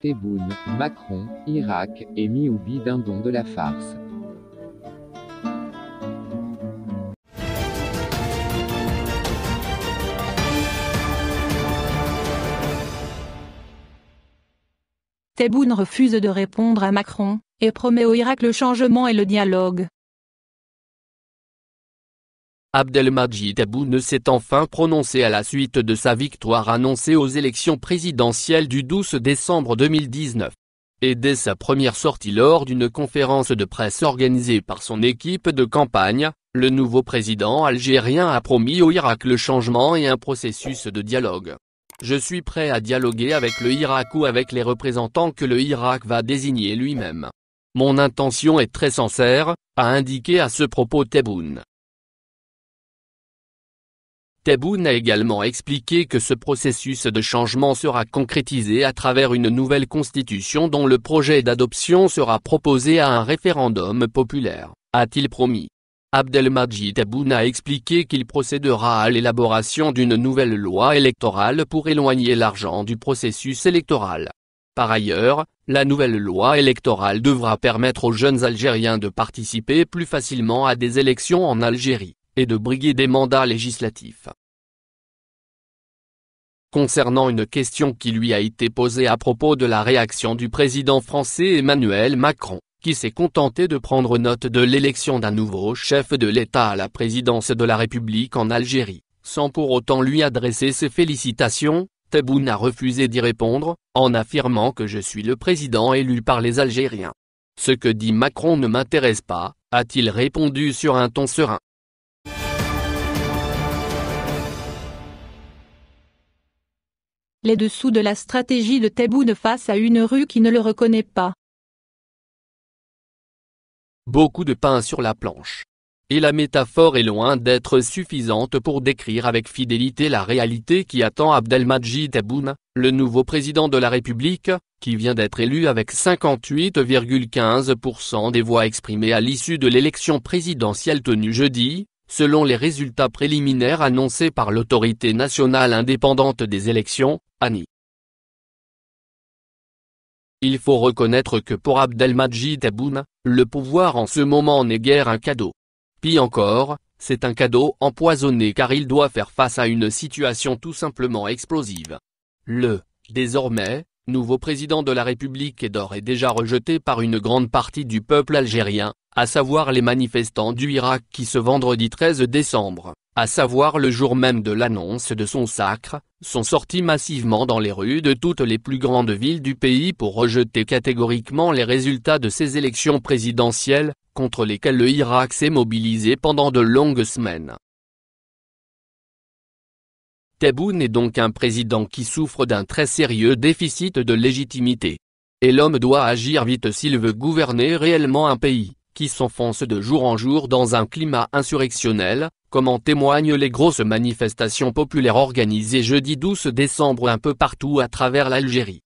Théboune, Macron, Irak, et Mioubi don de la farce. Tebboune refuse de répondre à Macron, et promet au Irak le changement et le dialogue. Abdelmadjid Tebboune s'est enfin prononcé à la suite de sa victoire annoncée aux élections présidentielles du 12 décembre 2019. Et dès sa première sortie lors d'une conférence de presse organisée par son équipe de campagne, le nouveau président algérien a promis au Irak le changement et un processus de dialogue. Je suis prêt à dialoguer avec le Irak ou avec les représentants que le Irak va désigner lui-même. Mon intention est très sincère, a indiqué à ce propos Tebboune. Taboun a également expliqué que ce processus de changement sera concrétisé à travers une nouvelle constitution dont le projet d'adoption sera proposé à un référendum populaire, a-t-il promis. Abdelmadjid Tebboune a expliqué qu'il procédera à l'élaboration d'une nouvelle loi électorale pour éloigner l'argent du processus électoral. Par ailleurs, la nouvelle loi électorale devra permettre aux jeunes Algériens de participer plus facilement à des élections en Algérie et de briguer des mandats législatifs concernant une question qui lui a été posée à propos de la réaction du président français Emmanuel Macron, qui s'est contenté de prendre note de l'élection d'un nouveau chef de l'État à la présidence de la République en Algérie, sans pour autant lui adresser ses félicitations, Tebboune a refusé d'y répondre, en affirmant que je suis le président élu par les Algériens. Ce que dit Macron ne m'intéresse pas, a-t-il répondu sur un ton serein. les dessous de la stratégie de Tebboune face à une rue qui ne le reconnaît pas. Beaucoup de pain sur la planche. Et la métaphore est loin d'être suffisante pour décrire avec fidélité la réalité qui attend Abdelmadjid Tebboune, le nouveau président de la République, qui vient d'être élu avec 58,15% des voix exprimées à l'issue de l'élection présidentielle tenue jeudi, Selon les résultats préliminaires annoncés par l'Autorité nationale indépendante des élections, ANI. Il faut reconnaître que pour Abdelmajid Aboune, le pouvoir en ce moment n'est guère un cadeau. Pis encore, c'est un cadeau empoisonné car il doit faire face à une situation tout simplement explosive. Le, désormais, nouveau président de la République est déjà rejeté par une grande partie du peuple algérien, à savoir les manifestants du Irak qui ce vendredi 13 décembre, à savoir le jour même de l'annonce de son sacre, sont sortis massivement dans les rues de toutes les plus grandes villes du pays pour rejeter catégoriquement les résultats de ces élections présidentielles, contre lesquelles le Irak s'est mobilisé pendant de longues semaines. Tebboune est donc un président qui souffre d'un très sérieux déficit de légitimité. Et l'homme doit agir vite s'il veut gouverner réellement un pays qui s'enfonce de jour en jour dans un climat insurrectionnel, comme en témoignent les grosses manifestations populaires organisées jeudi 12 décembre un peu partout à travers l'Algérie.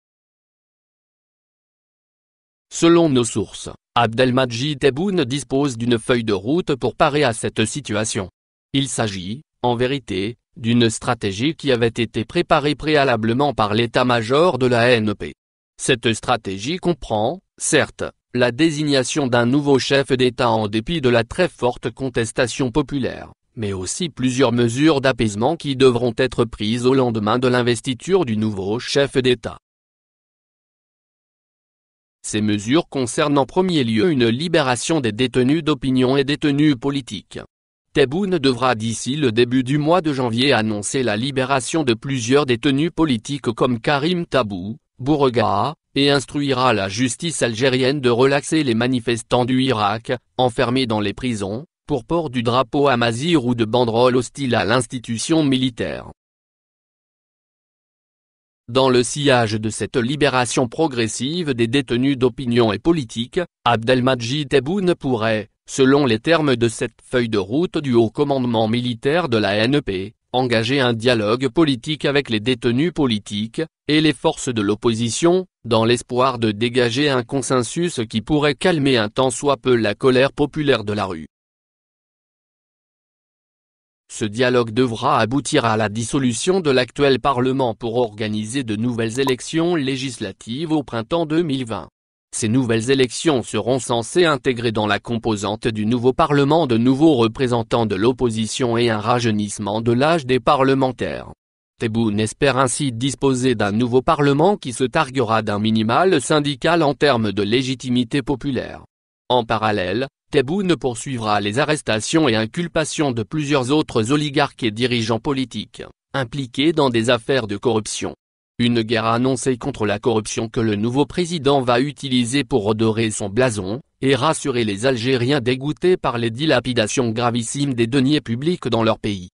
Selon nos sources, Abdelmadjid Tebboune dispose d'une feuille de route pour parer à cette situation. Il s'agit, en vérité, d'une stratégie qui avait été préparée préalablement par l'état-major de la NEP. Cette stratégie comprend, certes, la désignation d'un nouveau chef d'État en dépit de la très forte contestation populaire, mais aussi plusieurs mesures d'apaisement qui devront être prises au lendemain de l'investiture du nouveau chef d'État. Ces mesures concernent en premier lieu une libération des détenus d'opinion et détenus politiques. Tebboune devra d'ici le début du mois de janvier annoncer la libération de plusieurs détenus politiques comme Karim Tabou, Bourgaha, et instruira la justice algérienne de relaxer les manifestants du Irak, enfermés dans les prisons, pour port du drapeau amazir ou de banderoles hostiles à l'institution militaire. Dans le sillage de cette libération progressive des détenus d'opinion et politique, Abdelmadjid Tebboune pourrait, selon les termes de cette feuille de route du haut commandement militaire de la NEP, engager un dialogue politique avec les détenus politiques, et les forces de l'opposition, dans l'espoir de dégager un consensus qui pourrait calmer un temps soit peu la colère populaire de la rue. Ce dialogue devra aboutir à la dissolution de l'actuel Parlement pour organiser de nouvelles élections législatives au printemps 2020. Ces nouvelles élections seront censées intégrer dans la composante du nouveau Parlement de nouveaux représentants de l'opposition et un rajeunissement de l'âge des parlementaires. Théboune espère ainsi disposer d'un nouveau Parlement qui se targuera d'un minimal syndical en termes de légitimité populaire. En parallèle, Tebboune poursuivra les arrestations et inculpations de plusieurs autres oligarques et dirigeants politiques, impliqués dans des affaires de corruption. Une guerre annoncée contre la corruption que le nouveau président va utiliser pour redorer son blason, et rassurer les Algériens dégoûtés par les dilapidations gravissimes des deniers publics dans leur pays.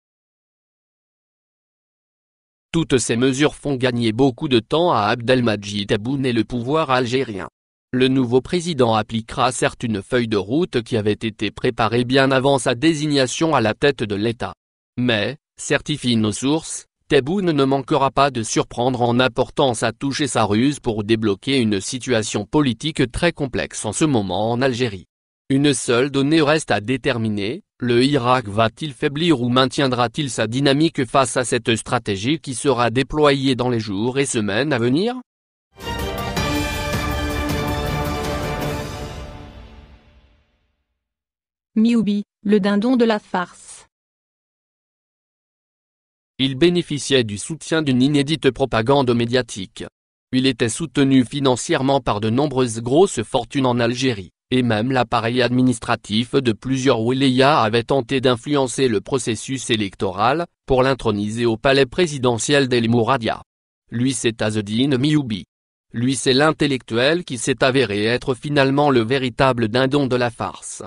Toutes ces mesures font gagner beaucoup de temps à Abdelmajid Aboun et le pouvoir algérien. Le nouveau président appliquera certes une feuille de route qui avait été préparée bien avant sa désignation à la tête de l'État. Mais, certifie nos sources, Tebboune ne manquera pas de surprendre en apportant sa touche et sa ruse pour débloquer une situation politique très complexe en ce moment en Algérie. Une seule donnée reste à déterminer, le Irak va-t-il faiblir ou maintiendra-t-il sa dynamique face à cette stratégie qui sera déployée dans les jours et semaines à venir Mioubi, le dindon de la farce. Il bénéficiait du soutien d'une inédite propagande médiatique. Il était soutenu financièrement par de nombreuses grosses fortunes en Algérie, et même l'appareil administratif de plusieurs wilayas avait tenté d'influencer le processus électoral, pour l'introniser au palais présidentiel d'El Mouradia. Lui c'est Azedine Mioubi. Lui c'est l'intellectuel qui s'est avéré être finalement le véritable dindon de la farce.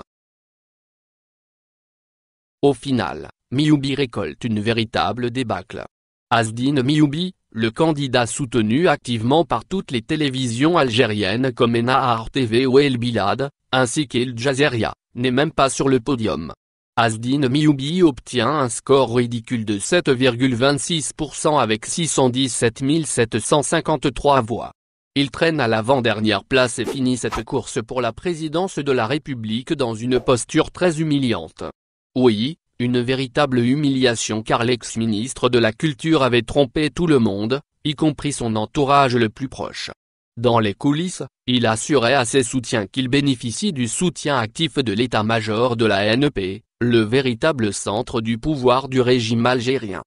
Au final, Mioubi récolte une véritable débâcle. Asdine Mioubi, le candidat soutenu activement par toutes les télévisions algériennes comme Enahar TV ou El Bilad, ainsi qu'El Jazeera, n'est même pas sur le podium. Asdine Mioubi obtient un score ridicule de 7,26% avec 617 753 voix. Il traîne à l'avant-dernière place et finit cette course pour la présidence de la République dans une posture très humiliante. Oui, une véritable humiliation car l'ex-ministre de la Culture avait trompé tout le monde, y compris son entourage le plus proche. Dans les coulisses, il assurait à ses soutiens qu'il bénéficie du soutien actif de l'état-major de la NEP, le véritable centre du pouvoir du régime algérien.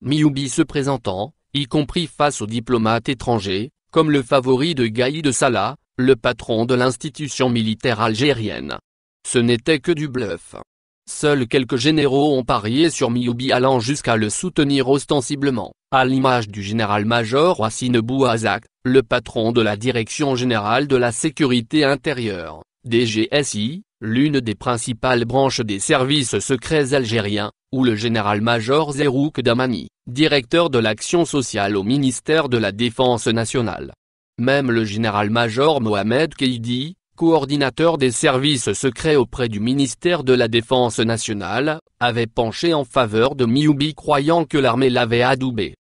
Mioubi se présentant, y compris face aux diplomates étrangers, comme le favori de Gaïd Salah, le patron de l'institution militaire algérienne. Ce n'était que du bluff. Seuls quelques généraux ont parié sur Mioubi allant jusqu'à le soutenir ostensiblement, à l'image du général-major Racine Bouazak, le patron de la Direction Générale de la Sécurité Intérieure, DGSI, l'une des principales branches des services secrets algériens, ou le général-major Zerouk Damani, directeur de l'action sociale au ministère de la Défense nationale. Même le général-major Mohamed Keidi, coordinateur des services secrets auprès du ministère de la Défense nationale, avait penché en faveur de Miyubi croyant que l'armée l'avait adoubé.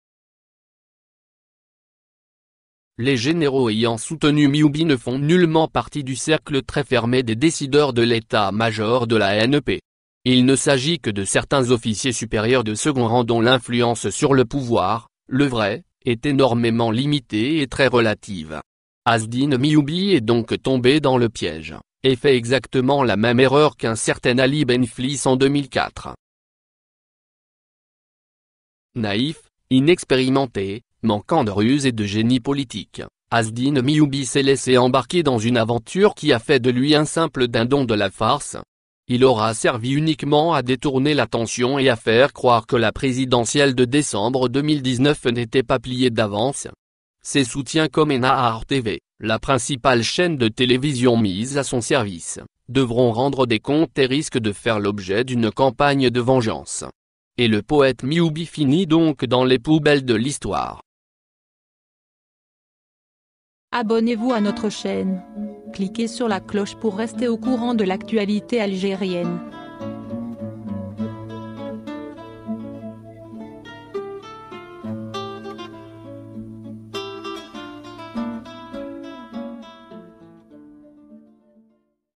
Les généraux ayant soutenu Miyubi ne font nullement partie du cercle très fermé des décideurs de l'état-major de la NEP. Il ne s'agit que de certains officiers supérieurs de second rang dont l'influence sur le pouvoir, le vrai, est énormément limitée et très relative. Asdine Mioubi est donc tombé dans le piège, et fait exactement la même erreur qu'un certain Ali Benflis en 2004. Naïf, inexpérimenté, manquant de ruse et de génie politique, Asdin Mioubi s'est laissé embarquer dans une aventure qui a fait de lui un simple dindon de la farce. Il aura servi uniquement à détourner l'attention et à faire croire que la présidentielle de décembre 2019 n'était pas pliée d'avance, ses soutiens comme Enahar TV, la principale chaîne de télévision mise à son service, devront rendre des comptes et risquent de faire l'objet d'une campagne de vengeance. Et le poète Mioubi finit donc dans les poubelles de l'histoire. Abonnez-vous à notre chaîne. Cliquez sur la cloche pour rester au courant de l'actualité algérienne.